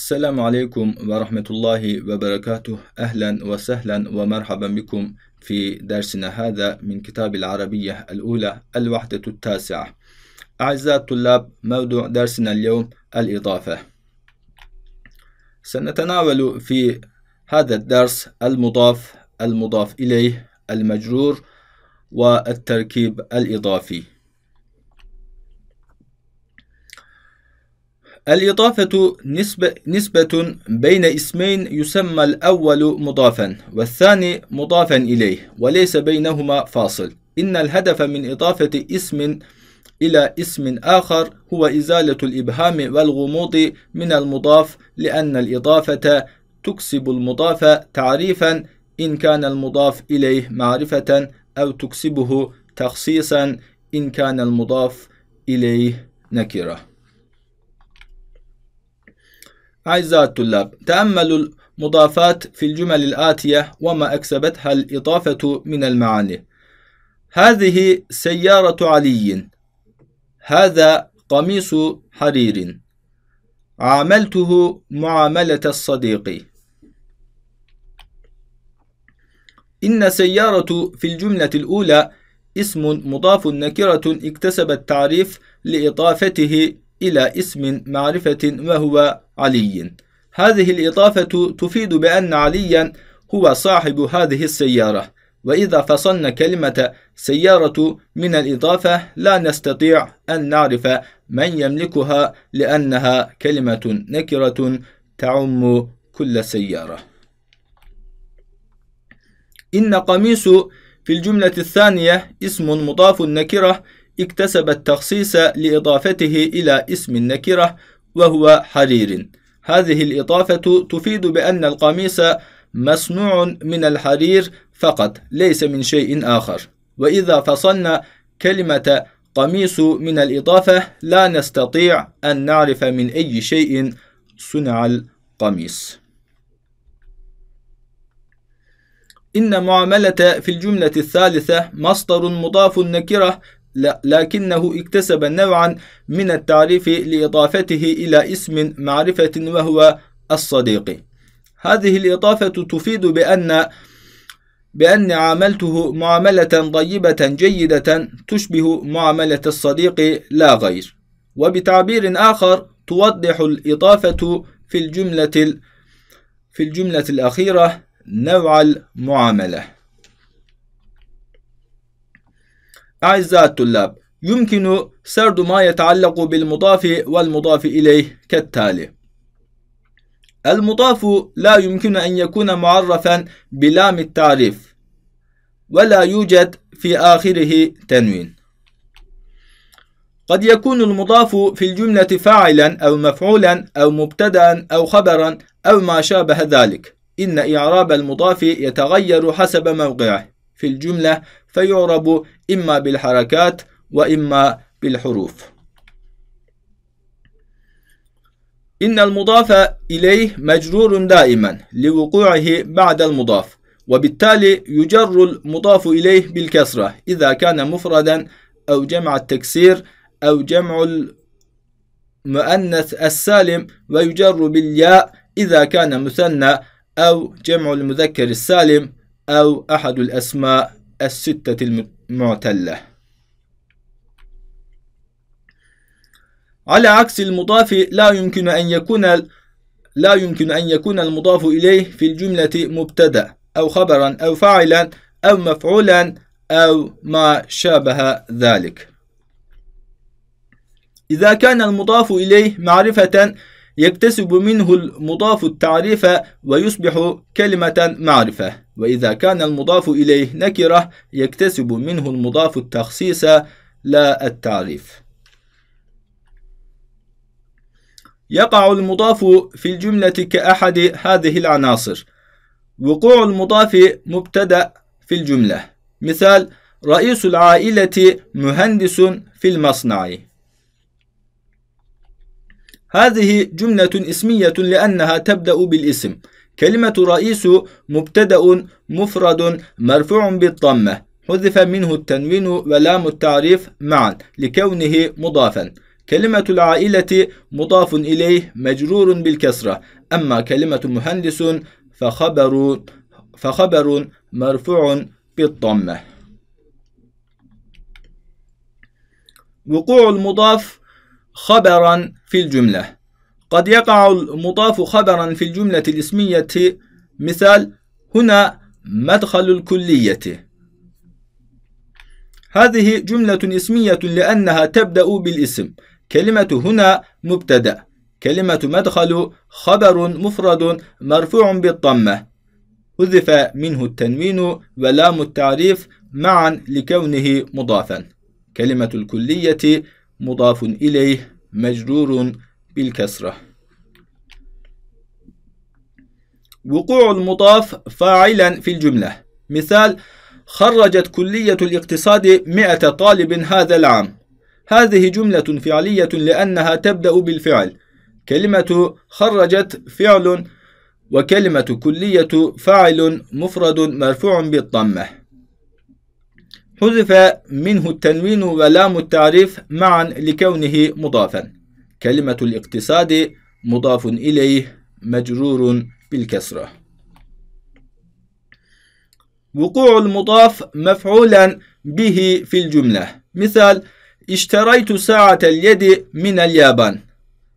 السلام عليكم ورحمة الله وبركاته أهلا وسهلا ومرحبا بكم في درسنا هذا من كتاب العربية الأولى الوحدة التاسعة أعزائي الطلاب موضوع درسنا اليوم الإضافة سنتناول في هذا الدرس المضاف المضاف إليه المجرور والتركيب الإضافي الإضافة نسبة, نسبة بين اسمين يسمى الأول مضافا والثاني مضافا إليه وليس بينهما فاصل إن الهدف من إضافة اسم إلى اسم آخر هو إزالة الإبهام والغموض من المضاف لأن الإضافة تكسب المضاف تعريفا إن كان المضاف إليه معرفة أو تكسبه تخصيصا إن كان المضاف إليه نكره أعزائي الطلاب تأملوا المضافات في الجمل الآتية وما أكسبتها الإضافة من المعاني هذه سيارة علي هذا قميص حرير عاملته معاملة الصديق إن سيارة في الجملة الأولى اسم مضاف نكرة اكتسب التعريف لإضافته إلى اسم معرفة وهو علي هذه الإضافة تفيد بأن عليا هو صاحب هذه السيارة وإذا فصلنا كلمة سيارة من الإضافة لا نستطيع أن نعرف من يملكها لأنها كلمة نكرة تعم كل سيارة إن قميص في الجملة الثانية اسم مضاف نكرة اكتسب التخصيص لإضافته إلى اسم النكرة وهو حرير هذه الإضافة تفيد بأن القميص مصنوع من الحرير فقط ليس من شيء آخر وإذا فصلنا كلمة قميص من الإضافة لا نستطيع أن نعرف من أي شيء صنع القميص إن معاملة في الجملة الثالثة مصدر مضاف النكرة لا لكنه اكتسب نوعا من التعريف لإضافته إلى اسم معرفة وهو الصديق هذه الإضافة تفيد بأن بأني عاملته معاملة طيبة جيدة تشبه معاملة الصديق لا غير وبتعبير آخر توضح الإضافة في الجملة في الجملة الأخيرة نوع المعاملة أعزائي الطلاب يمكن سرد ما يتعلق بالمضاف والمضاف إليه كالتالي المضاف لا يمكن أن يكون معرفا بلام التعريف ولا يوجد في آخره تنوين قد يكون المضاف في الجملة فاعلا أو مفعولا أو مبتدأ أو خبرا أو ما شابه ذلك إن إعراب المضاف يتغير حسب موقعه في الجملة فيعرب إما بالحركات وإما بالحروف إن المضاف إليه مجرور دائما لوقوعه بعد المضاف وبالتالي يجر المضاف إليه بالكسرة إذا كان مفردا أو جمع التكسير أو جمع المؤنث السالم ويجر بالياء إذا كان مثنى أو جمع المذكر السالم أو أحد الأسماء الستة المعتلة على عكس المضاف لا يمكن أن يكون لا يمكن أن يكون المضاف إليه في الجملة مبتدأ أو خبرا أو فاعلا أو مفعولا أو ما شابه ذلك إذا كان المضاف إليه معرفة يكتسب منه المضاف التعريف ويصبح كلمة معرفة وإذا كان المضاف إليه نكرة يكتسب منه المضاف التخصيص لا التعريف يقع المضاف في الجملة كأحد هذه العناصر وقوع المضاف مبتدأ في الجملة مثال رئيس العائلة مهندس في المصنع هذه جملة اسمية لأنها تبدأ بالاسم كلمة رئيس مبتدأ مفرد مرفوع بالضمة حذف منه التنوين ولام التعريف معا لكونه مضافا كلمة العائلة مضاف إليه مجرور بالكسرة أما كلمة مهندس فخبر فخبر مرفوع بالضمة وقوع المضاف خبرا في الجملة قد يقع المضاف خبرا في الجملة الاسمية مثال هنا مدخل الكلية هذه جملة اسمية لأنها تبدأ بالاسم كلمة هنا مبتدأ كلمة مدخل خبر مفرد مرفوع بالطمة حذف منه التنوين ولام التعريف معا لكونه مضافا كلمة الكلية مضاف إليه مجرور بالكسرة وقوع المضاف فاعلا في الجملة مثال خرجت كلية الاقتصاد مئة طالب هذا العام هذه جملة فعلية لأنها تبدأ بالفعل كلمة خرجت فعل وكلمة كلية فاعل مفرد مرفوع بالضمه حذف منه التنوين ولام التعريف معا لكونه مضافا كلمة الاقتصاد مضاف إليه مجرور بالكسرة وقوع المضاف مفعولا به في الجملة مثال اشتريت ساعة اليد من اليابان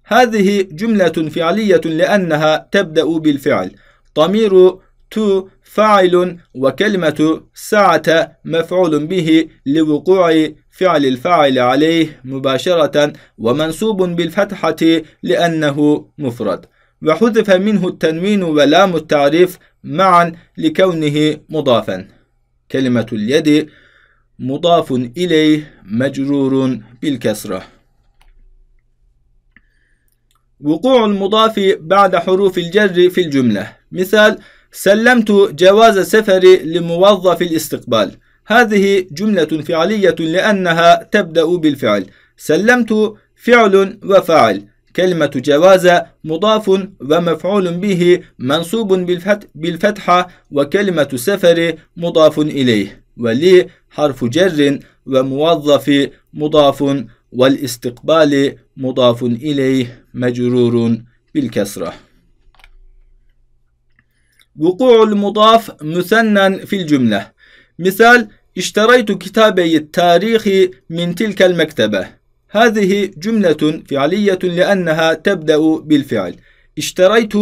هذه جملة فعلية لأنها تبدأ بالفعل ضمير تو فاعل وكلمة سعة مفعول به لوقوع فعل الفاعل عليه مباشرة ومنصوب بالفتحة لأنه مفرد وحذف منه التنوين ولام التعريف معا لكونه مضافا كلمة اليد مضاف إليه مجرور بالكسرة وقوع المضاف بعد حروف الجر في الجملة مثال سلمت جواز سفري لموظف الاستقبال هذه جملة فعلية لأنها تبدأ بالفعل سلمت فعل وفعل كلمة جواز مضاف ومفعول به منصوب بالفتحة وكلمة سفر مضاف إليه ولي حرف جر وموظف مضاف والاستقبال مضاف إليه مجرور بالكسرة وقوع المضاف مثنى في الجملة مثال اشتريت كتابي التاريخ من تلك المكتبة هذه جملة فعلية لأنها تبدأ بالفعل اشتريت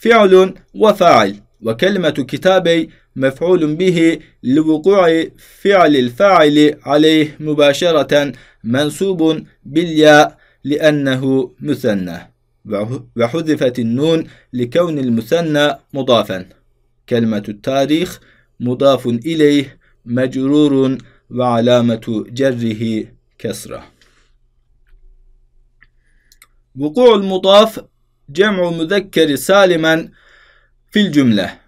فعل وفاعل وكلمة كتابي مفعول به لوقوع فعل الفاعل عليه مباشرة منصوب بالياء لأنه مثنى وحذفت النون لكون المثنى مضافا كلمة التاريخ مضاف إليه مجرور وعلامة جره كسرة وقوع المضاف جمع مذكر سالما في الجملة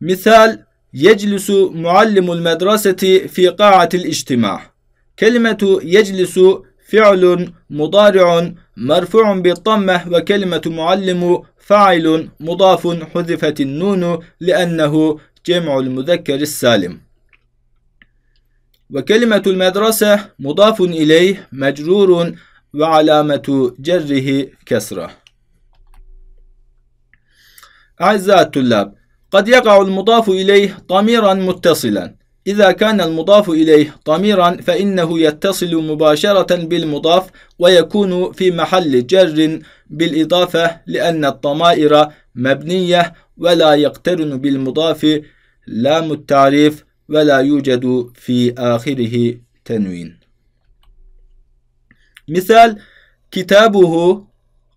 مثال يجلس معلم المدرسة في قاعة الاجتماع كلمة يجلس فعل مضارع مرفوع بالطمة وكلمة معلم فاعل مضاف حذفت النون لأنه جمع المذكر السالم وكلمة المدرسة مضاف إليه مجرور وعلامة جره كسرة أعزائي الطلاب قد يقع المضاف إليه ضميرا متصلا إذا كان المضاف إليه ضميرا فإنه يتصل مباشرة بالمضاف ويكون في محل جر بالإضافة لأن الضمائر مبنية ولا يقترن بالمضاف لام التعريف ولا يوجد في آخره تنوين مثال كتابه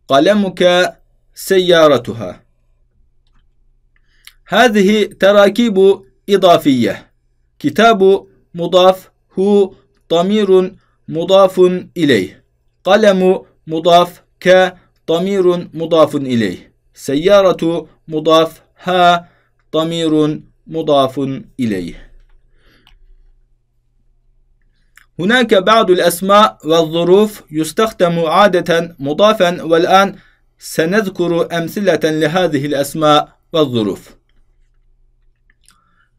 قلمك سيارتها هذه تراكيب إضافية كتاب مضاف هو ضمير مضاف إليه قلم مضاف ك ضمير مضاف إليه سيارة مضاف ها ضمير مضاف إليه هناك بعض الأسماء والظروف يستخدم عادة مضافا والآن سنذكر أمثلة لهذه الأسماء والظروف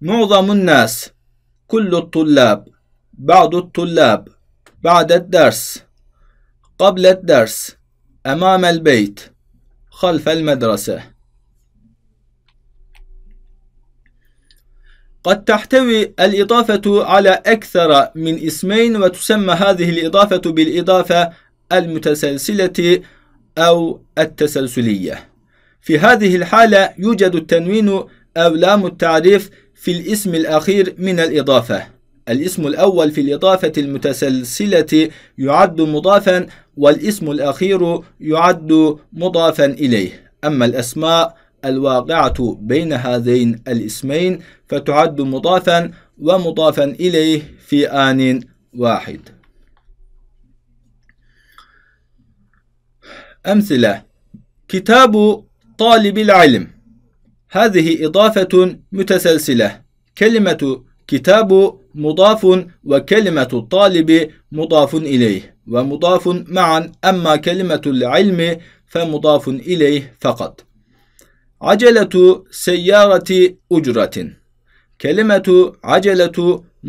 معظم الناس كل الطلاب بعض الطلاب بعد الدرس قبل الدرس أمام البيت خلف المدرسة قد تحتوي الإضافة على أكثر من اسمين وتسمى هذه الإضافة بالإضافة المتسلسلة أو التسلسلية في هذه الحالة يوجد التنوين أو لام التعريف في الاسم الأخير من الإضافة الاسم الأول في الإضافة المتسلسلة يعد مضافا والاسم الأخير يعد مضافا إليه أما الأسماء الواقعة بين هذين الاسمين فتعد مضافا ومضافا إليه في آن واحد أمثلة كتاب طالب العلم هذه إضافة متسلسلة كلمة كتاب مضاف وكلمة طالب مضاف إليه ومضاف معا أما كلمة العلم فمضاف إليه فقط عجلة سيارة أجرة كلمة عجلة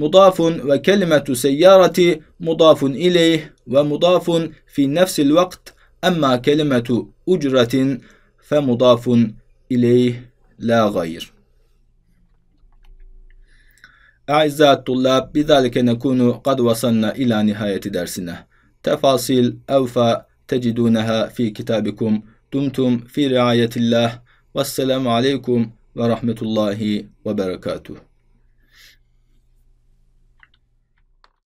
مضاف وكلمة سيارة مضاف إليه ومضاف في نفس الوقت أما كلمة أجرة فمضاف إليه لا غير أعزائي الطلاب بذلك نكون قد وصلنا إلى نهاية درسنا تفاصيل أوفى تجدونها في كتابكم دمتم في رعاية الله والسلام عليكم ورحمة الله وبركاته